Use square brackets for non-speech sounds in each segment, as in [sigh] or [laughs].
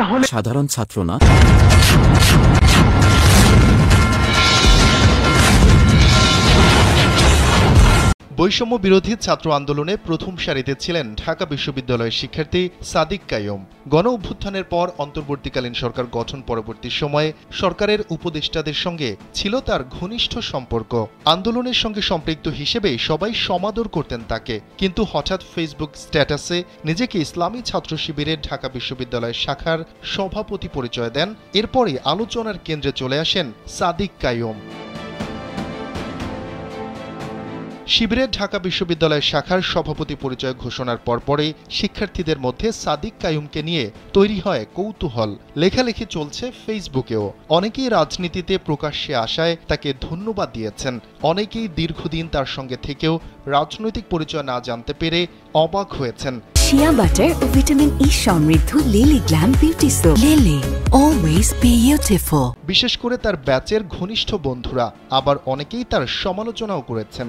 তাহলে সাধারণ ছাত্র না বৈষম্য বিরোধী ছাত্র আন্দোলনে প্রথম সারিতে ছিলেন ঢাকা বিশ্ববিদ্যালয়ের শিক্ষার্থী সাদিক কায়ুম গণ অভ্যুত্থানের পর অন্তর্বর্তীকালীন সরকার গঠন পরবর্তী সময়ে সরকারের উপদেষ্টাদের সঙ্গে ছিল তার ঘনিষ্ঠ সম্পর্ক আন্দোলনের সঙ্গে সম্পৃক্ত হিসেবে সবাই সমাদর করতেন তাকে কিন্তু হঠাৎ ফেসবুক স্ট্যাটাসে নিজেকে ইসলামী ছাত্র শিবিরের ঢাকা বিশ্ববিদ্যালয় শাখার সভাপতি পরিচয় দেন এরপরই আলোচনার কেন্দ্রে চলে আসেন সাদিক কায়ুম শিবিরের ঢাকা বিশ্ববিদ্যালয় শাখার সভাপতি পরিচয় ঘোষণার পরপরই শিক্ষার্থীদের মধ্যে সাদিক কায়ুমকে নিয়ে তৈরি হয় কৌতূহল লেখালেখি চলছে ফেসবুকেও অনেকেই রাজনীতিতে প্রকাশ্যে আসায় তাকে ধন্যবাদ দিয়েছেন অনেকেই দীর্ঘদিন তার সঙ্গে থেকেও রাজনৈতিক পরিচয় না জানতে পেরে অবাক হয়েছেন শিয়া বাটার ও ভিটামিন ই সমৃদ্ধ Lily glam beauty Lily always beautiful বিশেষ করে তার ব্যাচের ঘনিষ্ঠ বন্ধুরা আবার অনেকেই তার সমালোচনাও করেছেন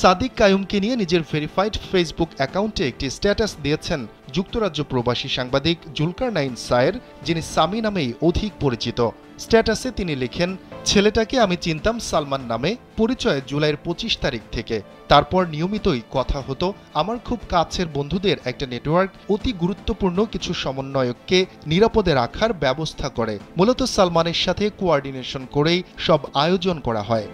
সাদিক কায়ুমকে নিয়ে নিজের ভেরিফাইড ফেসবুক অ্যাকাউন্টে একটি স্ট্যাটাস দিয়েছেন যুক্তরাজ্য প্রবাসী সাংবাদিক জুলকার নাইন সায়ের যিনি সামি নামেই অধিক পরিচিত স্ট্যাটাসে তিনি লেখেন ছেলেটাকে আমি চিনতাম সালমান নামে পরিচয় জুলাইয়ের পঁচিশ তারিখ থেকে তারপর নিয়মিতই কথা হতো আমার খুব কাছের বন্ধুদের একটা নেটওয়ার্ক অতি গুরুত্বপূর্ণ কিছু সমন্বয়ককে নিরাপদে রাখার ব্যবস্থা করে মূলত সালমানের সাথে কোয়ার্ডিনেশন করেই সব আয়োজন করা হয়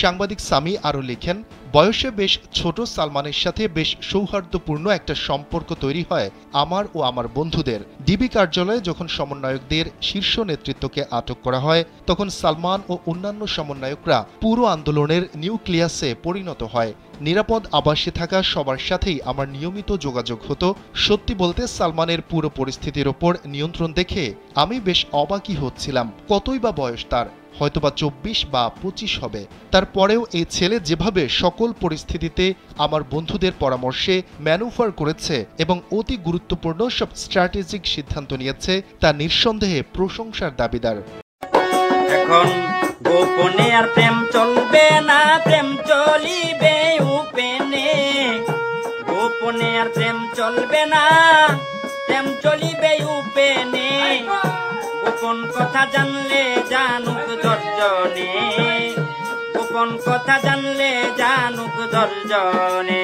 সাংবাদিক সামি আরও লেখেন বয়সে বেশ ছোট সালমানের সাথে বেশ সৌহার্দ্যপূর্ণ একটা সম্পর্ক তৈরি হয় আমার ও আমার বন্ধুদের ডিবি কার্যালয়ে যখন সমন্বয়কদের শীর্ষ নেতৃত্বকে আটক করা হয় তখন সালমান ও অন্যান্য সমন্বয়করা পুরো আন্দোলনের নিউক্লিয়াসে পরিণত হয় নিরাপদ আবাসে থাকা সবার সাথেই আমার নিয়মিত যোগাযোগ হতো সত্যি বলতে সালমানের পুরো পরিস্থিতির ওপর নিয়ন্ত্রণ দেখে আমি বেশ অবাকই হচ্ছিলাম কতই বা বয়স তার হয়তোবা চব্বিশ বা পঁচিশ হবে তারপরেও এই ছেলে যেভাবে সকল পরিস্থিতিতে আমার বন্ধুদের পরামর্শে ম্যানুফার করেছে এবং অতি গুরুত্বপূর্ণ সব স্ট্র্যাটেজিক সিদ্ধান্ত নিয়েছে তা নিঃসন্দেহে প্রশংসার দাবিদার এখন গোপনে আর প্রেম চলবে না প্রেম চলিবে উপেনে গোপনে আর প্রেম চলবে না প্রেম চলিবে উপেনে গোপন কথা জানলে জানুক দর্জনে গোপন কথা জানলে জানুক দর্জনে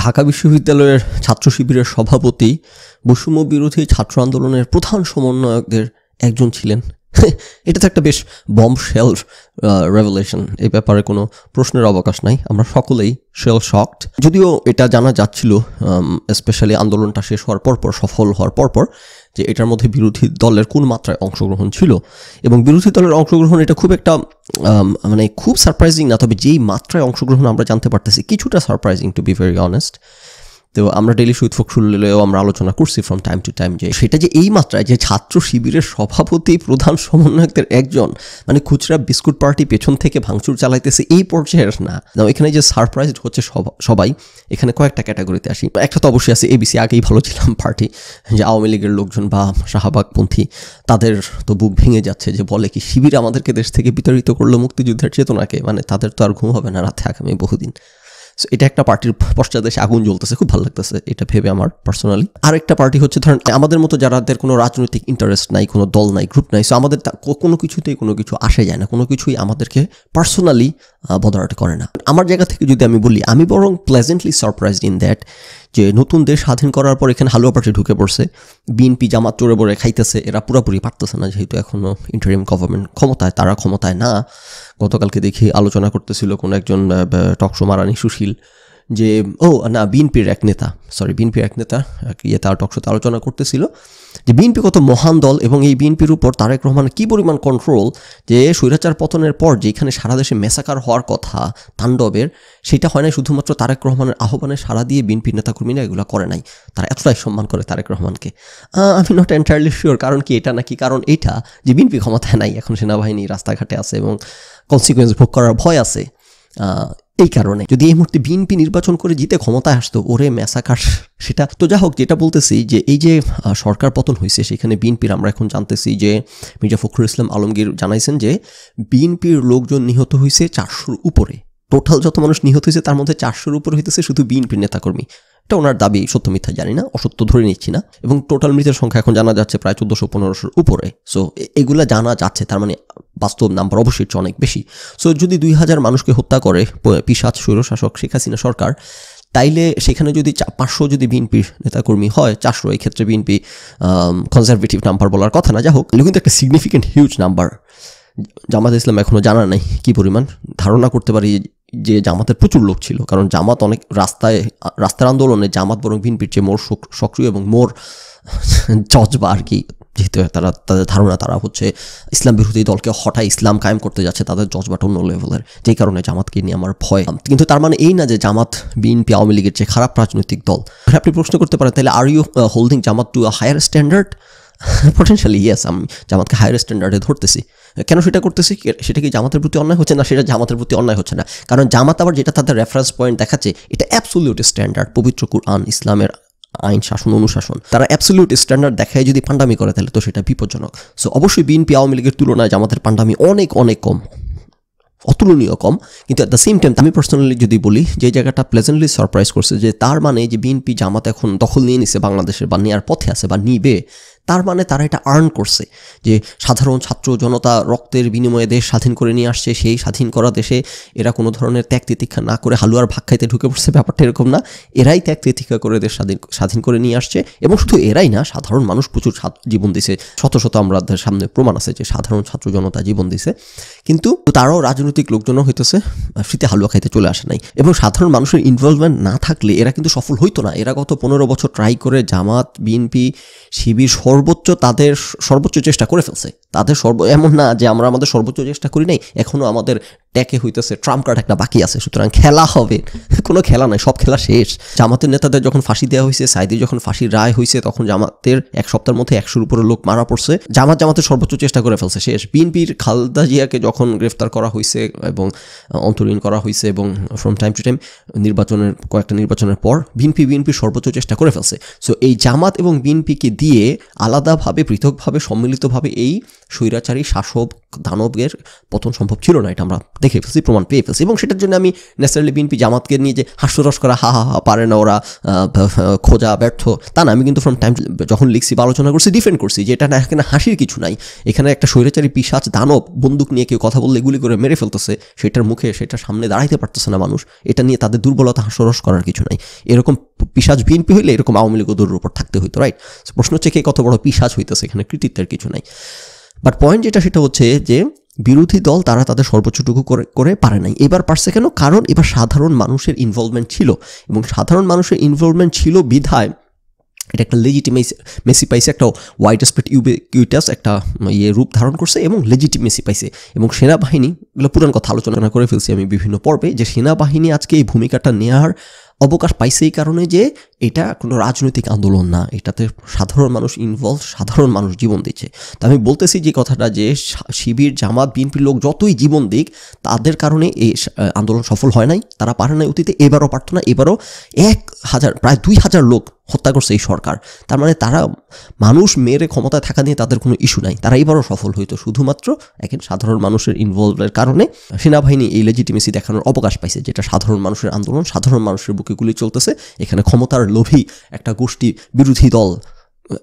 ঢাকা বিশ্ববিদ্যালয়ের ছাত্র শিবিরের সভাপতি বৈষম্য বিরোধী ছাত্র আন্দোলনের প্রধান সমন্বয়কদের একজন ছিলেন [laughs] এটা তো একটা বেশ শেল রেভলেশন এই ব্যাপারে কোনো প্রশ্নের অবকাশ নাই আমরা সকলেই শেল শকড যদিও এটা জানা যাচ্ছিল স্পেশালি আন্দোলনটা শেষ হওয়ার পরপর সফল হওয়ার পরপর যে এটার মধ্যে বিরোধী দলের কোন মাত্রায় অংশগ্রহণ ছিল এবং বিরোধী দলের অংশগ্রহণ এটা খুব একটা মানে খুব সারপ্রাইজিং না তবে যেই মাত্রায় অংশগ্রহণ আমরা জানতে পারতেছি কিছুটা surprising to be very honest তো আমরা ডেলি শহীদ ফখরুলেও আমরা আলোচনা করছি ফ্রম টাইম টু টাইম যে সেটা যে এই মাত্রায় যে ছাত্র শিবিরের সভাপতি প্রধান সমন্বয়কদের একজন মানে খুচরা বিস্কুট পার্টি পেছন থেকে ভাঙচুর চালাইতেছে এই পর্যায়ের না এখানে যে সারপ্রাইজ হচ্ছে সবাই এখানে কয়েকটা ক্যাটাগরিতে আসি একটা তো অবশ্যই আছে এবিসি আগেই ভালো ছিলাম পার্টি যে আওয়ামী লীগের লোকজন বা শাহবাগপন্থী তাদের তো বুক ভেঙে যাচ্ছে যে বলে কি শিবির আমাদেরকে দেশ থেকে বিতাড়িত করলো মুক্তিযুদ্ধের চেতনাকে মানে তাদের তো আর ঘুম হবে না রাতে আগামী বহুদিন সো এটা একটা পার্টির পশ্চাদেশে আগুন জ্বলতেছে খুব ভালো লাগতেছে এটা ভেবে আমার পার্সোনালি আর একটা পার্টি হচ্ছে ধরেন আমাদের মতো যারাদের কোনো রাজনৈতিক ইন্টারেস্ট নাই কোনো দল নাই গ্রুপ নাই সো আমাদের কোনো কিছুতেই কোনো কিছু আসে যায় না কোনো কিছুই আমাদেরকে পার্সোনালি বদরাট করে না আমার জায়গা থেকে যদি আমি বলি আমি বরং প্লেজেন্টলি সারপ্রাইজড ইন দ্যাট যে নতুন দেশ স্বাধীন করার পর এখানে হালুয়া পার্টি ঢুকে পড়ছে বিএনপি জামাত চড়ে বড়ে খাইতেছে এরা পুরোপুরি পারতেছে না যেহেতু এখনও ইন্টারিম গভর্নমেন্ট ক্ষমতায় তারা ক্ষমতায় না গতকালকে দেখি আলোচনা করতেছিল কোনো একজন টকশো মারানি সুশীল যে ও না বিএনপির এক নেতা সরি বিএনপির এক নেতা ইয়ে তার টকশোতে আলোচনা করতেছিল যে বিএনপি কত মহান দল এবং এই বিএনপির উপর তারেক রহমানের কী পরিমাণ কন্ট্রোল যে স্বৈরাচার পতনের পর যেখানে সারা দেশে মেসাকার হওয়ার কথা তাণ্ডবের সেটা হয় না শুধুমাত্র তারেক রহমানের আহ্বানে সারা দিয়ে বিএনপির নেতাকর্মীরা এগুলো করে নাই তারা এতটাই সম্মান করে তারেক রহমানকে আমি নট এন্টায়ারলি শিওর কারণ কি এটা নাকি কারণ এইটা যে বিএনপি ক্ষমতায় নাই এখন সেনাবাহিনী রাস্তাঘাটে আছে এবং কনসিকুয়েন্স ভোগ করার ভয় আছে এই কারণে যদি এই মুহূর্তে বিএনপি নির্বাচন করে জিতে ক্ষমতায় আসতো ওরে মেসাকার সেটা তো যা হোক যেটা বলতেছি যে এই যে সরকার পতন হয়েছে সেখানে বিএনপির আমরা এখন জানতেছি যে মির্জা ফখরুল ইসলাম আলমগীর জানাইছেন যে বিএনপির লোকজন নিহত হয়েছে চারশোর উপরে টোটাল যত মানুষ নিহত হয়েছে তার মধ্যে চারশোর উপরে হইতেছে শুধু বিএনপির নেতাকর্মী এটা ওনার দাবি সত্য মিথ্যা জানি না অসত্য ধরে নিচ্ছি না এবং টোটাল মৃতের সংখ্যা এখন জানা যাচ্ছে প্রায় চোদ্দোশো পনেরোশোর উপরে সো এগুলা জানা যাচ্ছে তার মানে বাস্তব নাম্বার অবশ্যই অনেক বেশি সো যদি দুই হাজার মানুষকে হত্যা করে পিসাদ স্বৈরশাসক শেখ হাসিনা সরকার তাইলে সেখানে যদি পাঁচশো যদি বিএনপির নেতাকর্মী হয় চারশো এই ক্ষেত্রে বিএনপি কনজারভেটিভ নাম্বার বলার কথা না যা হোক এগুলো কিন্তু একটা significant huge number Jamaat Islam এখনও জানা নাই কি পরিমাণ ধারণা করতে পারি যে জামাতের প্রচুর লোক ছিল কারণ জামাত অনেক রাস্তায় রাস্তার আন্দোলনে জামাত বরং বিএনপির চেয়ে মোর সক্রিয় এবং মোর জজ বা আর কি যেহেতু তারা তাদের ধারণা তারা হচ্ছে ইসলাম বিরোধী দলকে হঠাৎ ইসলাম কায়েম করতে যাচ্ছে তাদের জজবাট অন্য লেভেলের যেই কারণে জামাতকে নিয়ে আমার ভয় কিন্তু তার মানে এই না যে জামাত বিএনপি আওয়ামী লীগের যে খারাপ রাজনৈতিক দল আপনি প্রশ্ন করতে পারেন তাহলে are you holding Jamaat to a higher standard potentially yes আমি জামাতকে হায়ার স্ট্যান্ডার্ডে ধরতেছি কেন সেটা করতেছি সেটা কি জামাতের প্রতি অন্যায় হচ্ছে না সেটা জামাতের প্রতি অন্যায় হচ্ছে না কারণ জামাত আবার যেটা তাদের রেফারেন্স পয়েন্ট দেখাচ্ছে এটা অ্যাবসোলিউট স্ট্যান্ডার্ড পবিত্র কুরআন ইসলামের আইন শাসন অনুশাসন তারা অ্যাবসলিউট স্ট্যান্ডার্ড দেখায় যদি পান্ডামি করে তাহলে তো সেটা বিপজ্জনক সো অবশ্যই বিএনপি আওয়ামী লীগের তুলনায় আমাদের পান্ডামি অনেক অনেক কম অতুলনীয় কম কিন্তু অ্যাট দ্য সেম টাইম আমি পার্সোনালি যদি বলি যে জায়গাটা প্লেজেন্টলি সারপ্রাইজ করছে যে তার মানে যে বিএনপি জামাত এখন দখল নিয়ে নিছে বাংলাদেশের বা নেওয়ার পথে আছে বা নিবে তার মানে তারা এটা আর্ন করছে যে সাধারণ ছাত্র জনতা রক্তের বিনিময়ে দেশ স্বাধীন করে নিয়ে আসছে সেই স্বাধীন করা দেশে এরা কোনো ধরনের ত্যাগ তিতিক্ষা না করে হালুয়ার ভাগ খাইতে ঢুকে পড়ছে ব্যাপারটা এরকম না এরাই ত্যাগ তিতিক্ষা করে দেশ স্বাধীন স্বাধীন করে নিয়ে আসছে এবং শুধু এরাই না সাধারণ মানুষ প্রচুর জীবন দিছে শত শত আমরা সামনে প্রমাণ আছে যে সাধারণ ছাত্র জনতা জীবন দিছে কিন্তু তারাও রাজনৈতিক লোকজনও হইতেছে ফ্রিতে হালুয়া খাইতে চলে আসে নাই এবং সাধারণ মানুষের ইনভলভমেন্ট না থাকলে এরা কিন্তু সফল হইতো না এরা গত পনেরো বছর ট্রাই করে জামাত বিএনপি শিবির সর্বোচ্চ তাদের সর্বোচ্চ চেষ্টা করে ফেলছে তাদের সর্ব এমন না যে আমরা আমাদের সর্বোচ্চ চেষ্টা করি নাই এখনও আমাদের ট্যাকে হইতেছে ট্রাম্প কার্ড একটা বাকি আছে সুতরাং খেলা হবে কোনো খেলা নাই সব খেলা শেষ জামাতের নেতাদের যখন ফাঁসি দেওয়া হয়েছে সাইদি যখন ফাঁসির রায় হয়েছে তখন জামাতের এক সপ্তাহের মধ্যে একশোর উপরে লোক মারা পড়ছে জামাত জামাতের সর্বোচ্চ চেষ্টা করে ফেলছে শেষ বিএনপির খালদা জিয়াকে যখন গ্রেফতার করা হয়েছে এবং অন্তরীণ করা হয়েছে এবং ফ্রম টাইম টু টাইম নির্বাচনের কয়েকটা নির্বাচনের পর বিএনপি বিএনপি সর্বোচ্চ চেষ্টা করে ফেলছে সো এই জামাত এবং বিএনপিকে দিয়ে আলাদাভাবে পৃথকভাবে সম্মিলিতভাবে এই স্বৈরাচারী শাসক দানবের পতন সম্ভব ছিল না এটা আমরা দেখে ফেলছি প্রমাণ পেয়ে ফেলছি এবং সেটার জন্য আমি ন্যাচারালি বিএনপি জামাতকে নিয়ে যে হাস্যরস করা হা হা হা পারে না ওরা খোঁজা ব্যর্থ তা না আমি কিন্তু ফ্রম টাইম যখন লিখছি বা আলোচনা করছি ডিফেন্ড করছি যে এটা না এখানে হাসির কিছু নাই এখানে একটা স্বৈরাচারী পিসাচ দানব বন্দুক নিয়ে কেউ কথা বললে গুলি করে মেরে ফেলতেছে সেটার মুখে সেটা সামনে দাঁড়াইতে পারতেছে না মানুষ এটা নিয়ে তাদের দুর্বলতা হাস্যরস করার কিছু নাই এরকম পিসাজ বিএনপি হইলে এরকম আওয়ামী লীগ দূর উপর থাকতে হইতো রাইট প্রশ্ন হচ্ছে কে কত বড় পিসাজ হইতেছে এখানে কৃতিত্বের কিছু নাই বাট পয়েন্ট যেটা সেটা হচ্ছে যে বিরোধী দল তারা তাদের সর্বোচ্চটুকু করে করে পারে নাই এবার পারছে কেন কারণ এবার সাধারণ মানুষের ইনভলভমেন্ট ছিল এবং সাধারণ মানুষের ইনভলভমেন্ট ছিল বিধায় এটা একটা লেজিটিমেসি মেসি পাইছে একটা হোয়াইট স্পেট ইউটাস একটা ইয়ে রূপ ধারণ করছে এবং লেজিটিমেসি পাইছে এবং সেনাবাহিনী এগুলো পুরান কথা আলোচনা করে ফেলছি আমি বিভিন্ন পর্বে যে সেনাবাহিনী আজকে এই ভূমিকাটা নেওয়ার অবকাশ পাইছে এই কারণে যে এটা কোনো রাজনৈতিক আন্দোলন না এটাতে সাধারণ মানুষ ইনভলভ সাধারণ মানুষ জীবন দিচ্ছে তো আমি বলতেছি যে কথাটা যে শিবির জামাত বিএনপির লোক যতই জীবন দিক তাদের কারণে এই আন্দোলন সফল হয় নাই তারা পারে নাই অতীতে এবারও পারত না এবারও এক হাজার প্রায় দুই হাজার লোক হত্যা করছে এই সরকার তার মানে তারা মানুষ মেরে ক্ষমতায় থাকা নিয়ে তাদের কোনো ইস্যু নাই তারা এবারও সফল হইতো শুধুমাত্র একজন সাধারণ মানুষের ইনভলভের কারণে সেনাবাহিনী এই লেজিটিমেসি দেখানোর অবকাশ পাইছে যেটা সাধারণ মানুষের আন্দোলন সাধারণ মানুষের বুক বুকে চলতেছে এখানে ক্ষমতার লোভী একটা গোষ্ঠী বিরোধী দল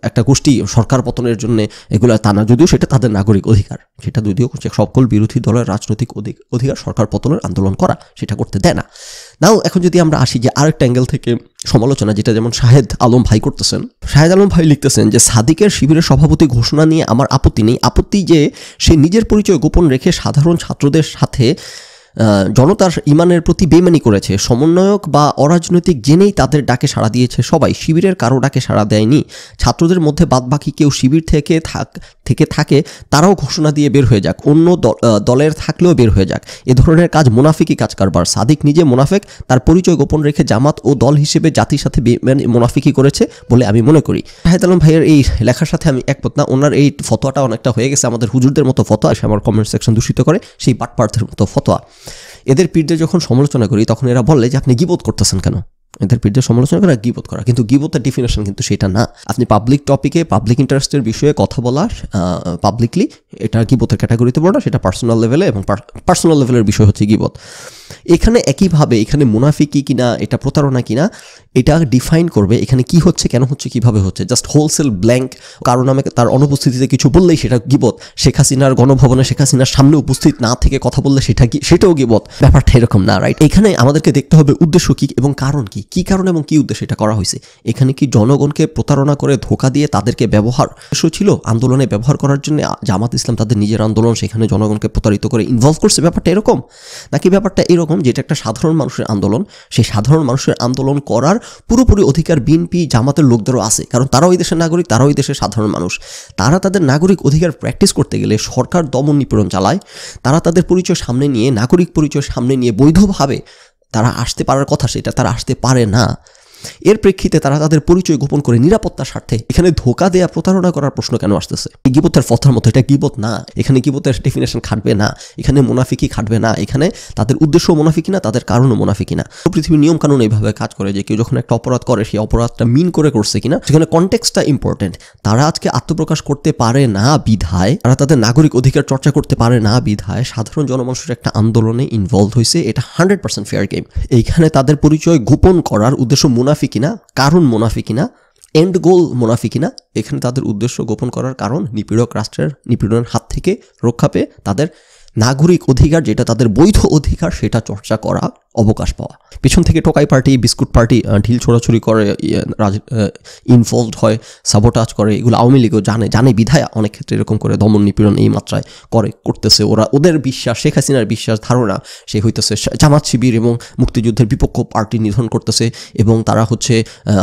একটা গোষ্ঠী সরকার পতনের জন্য এগুলো তা না যদিও সেটা তাদের নাগরিক অধিকার সেটা যদিও সকল বিরোধী দলের রাজনৈতিক অধিকার সরকার পতনের আন্দোলন করা সেটা করতে দেয় না নাও এখন যদি আমরা আসি যে আরেকটা অ্যাঙ্গেল থেকে সমালোচনা যেটা যেমন শাহেদ আলম ভাই করতেছেন শাহেদ আলম ভাই লিখতেছেন যে সাদিকের শিবিরের সভাপতি ঘোষণা নিয়ে আমার আপত্তি নেই আপত্তি যে সে নিজের পরিচয় গোপন রেখে সাধারণ ছাত্রদের সাথে জনতার ইমানের প্রতি বেমানি করেছে সমন্বয়ক বা অরাজনৈতিক জেনেই তাদের ডাকে সাড়া দিয়েছে সবাই শিবিরের কারো ডাকে সাড়া দেয়নি ছাত্রদের মধ্যে বাদবাকি কেউ শিবির থেকে থাক থেকে থাকে তারাও ঘোষণা দিয়ে বের হয়ে যাক অন্য দলের থাকলেও বের হয়ে যাক এ ধরনের কাজ মুনাফিকই কাজ কারবার সাদিক নিজে মুনাফেক তার পরিচয় গোপন রেখে জামাত ও দল হিসেবে জাতির সাথে মুনাফিকি করেছে বলে আমি মনে করি শাহেদ আলম ভাইয়ের এই লেখার সাথে আমি একমত না ওনার এই ফতোয়াটা অনেকটা হয়ে গেছে আমাদের হুজুরদের মতো ফতোয়া সে আমার কমেন্ট সেকশন দূষিত করে সেই বাটপার্থের মতো ফতোয়া এদের পীরদের যখন সমালোচনা করি তখন এরা বলে যে আপনি গিবোধ করতেছেন কেন এদের পীরদের সমালোচনা করা গিবোধ করা কিন্তু গিবোধের ডেফিনেশন কিন্তু সেটা না আপনি পাবলিক টপিকে পাবলিক ইন্টারেস্টের বিষয়ে কথা বলার পাবলিকলি এটা গিবোধের ক্যাটাগরিতে পড়ে সেটা পার্সোনাল লেভেলে এবং পার্সোনাল লেভেলের বিষয় হচ্ছে গিবোধ এখানে একইভাবে এখানে মুনাফিকি কিনা এটা প্রতারণা কিনা এটা ডিফাইন করবে এখানে কি হচ্ছে কেন হচ্ছে কিভাবে হচ্ছে জাস্ট হোলসেল ব্ল্যাঙ্ক কারণ আমাকে তার অনুপস্থিতিতে কিছু বললেই সেটা গিবত শেখ হাসিনার গণভবনে শেখ হাসিনার সামনে উপস্থিত না থেকে কথা বললে সেটা কি সেটাও গিবত ব্যাপারটা এরকম না রাইট এখানে আমাদেরকে দেখতে হবে উদ্দেশ্য কি এবং কারণ কি কি কারণ এবং কি উদ্দেশ্যে এটা করা হয়েছে এখানে কি জনগণকে প্রতারণা করে ধোকা দিয়ে তাদেরকে ব্যবহার উদ্দেশ্য ছিল আন্দোলনে ব্যবহার করার জন্য জামাত ইসলাম তাদের নিজের আন্দোলন সেখানে জনগণকে প্রতারিত করে ইনভলভ করছে ব্যাপারটা এরকম নাকি ব্যাপারটা এরকম গণমাধ্যম যেটা একটা সাধারণ মানুষের আন্দোলন সেই সাধারণ মানুষের আন্দোলন করার পুরোপুরি অধিকার বিএনপি জামাতের লোকদেরও আছে কারণ তারা ওই দেশের নাগরিক তারা ওই দেশের সাধারণ মানুষ তারা তাদের নাগরিক অধিকার প্র্যাকটিস করতে গেলে সরকার দমন নিপীড়ন চালায় তারা তাদের পরিচয় সামনে নিয়ে নাগরিক পরিচয় সামনে নিয়ে বৈধভাবে তারা আসতে পারার কথা সেটা তারা আসতে পারে না এর প্রেক্ষিতে তারা তাদের পরিচয় গোপন করে নিরাপত্তার স্বার্থে এখানে ধোকা দেয়া প্রতারণা করার প্রশ্ন কেন আসতেছে এই গিবতের ফথার মতো এটা গিবত না এখানে গিবতের ডেফিনেশন খাটবে না এখানে মুনাফিকি খাটবে না এখানে তাদের উদ্দেশ্য মুনাফিকি না তাদের কারণও মুনাফিকি না পৃথিবীর নিয়ম কানুন এইভাবে কাজ করে যে কেউ যখন একটা অপরাধ করে সেই অপরাধটা মিন করে করছে কিনা সেখানে কনটেক্সটা ইম্পর্টেন্ট তারা আজকে আত্মপ্রকাশ করতে পারে না বিধায় তারা তাদের নাগরিক অধিকার চর্চা করতে পারে না বিধায় সাধারণ জনমানুষের একটা আন্দোলনে ইনভলভ হয়েছে এটা হান্ড্রেড পার্সেন্ট ফেয়ার গেম এইখানে তাদের পরিচয় গোপন করার উদ্দেশ্য মুনাফি মুনাফি কিনা কারণ মুনাফি কিনা এন্ড গোল মুনাফি কিনা এখানে তাদের উদ্দেশ্য গোপন করার কারণ নিপীড়ক রাষ্ট্রের নিপীড়নের হাত থেকে রক্ষা পেয়ে তাদের নাগরিক অধিকার যেটা তাদের বৈধ অধিকার সেটা চর্চা করা অবকাশ পাওয়া পেছন থেকে টোকাই পার্টি বিস্কুট পার্টি ঢিল ছোড়াছুরি করে ইনভলভড ইয়ে, হয় সাবোটাজ করে এগুলো আওয়ামী লীগও জানে জানে বিধায় অনেক ক্ষেত্রে এরকম করে দমন নিপীড়ন এই মাত্রায় করে করতেছে ওরা ওদের বিশ্বাস শেখ হাসিনার বিশ্বাস ধারণা সে হইতেছে জামাত শিবির এবং মুক্তিযুদ্ধের বিপক্ষ পার্টি নিধন করতেছে এবং তারা হচ্ছে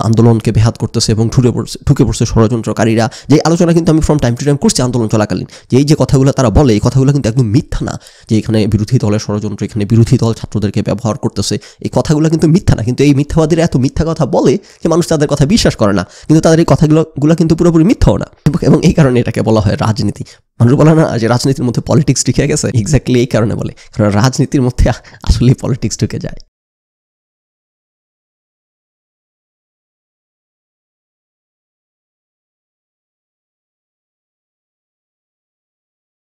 আন্দোলনকে বেহাত করতেছে এবং ঢুকে পড়ছে ঢুকে পড়ছে ষড়যন্ত্রকারীরা যে আলোচনা কিন্তু আমি ফ্রম টাইম টু টাইম করছি আন্দোলন চলাকালীন যে এই যে কথাগুলো তারা বলে এই কথাগুলো কিন্তু একদম মিথ্যা না যে এখানে বিরোধী দলের ষড়যন্ত্র এখানে বিরোধী দল ছাত্রদেরকে ব্যবহার করতেছে এই কথাগুলো কিন্তু মিথ্যা না কিন্তু এই মিথ্যাবাদীরা এত মিথ্যা কথা বলে যে মানুষ তাদের কথা বিশ্বাস করে না কিন্তু তাদের এই কথাগুলো কিন্তু পুরোপুরি মিথ্যাও না এবং এই কারণে এটাকে বলা হয় রাজনীতি মানুষ বলে না যে রাজনীতির মধ্যে পলিটিক্স ঢুকে গেছে এক্স্যাক্টলি এই কারণে বলে কারণ রাজনীতির মধ্যে আসলে পলিটিক্স ঢুকে যায়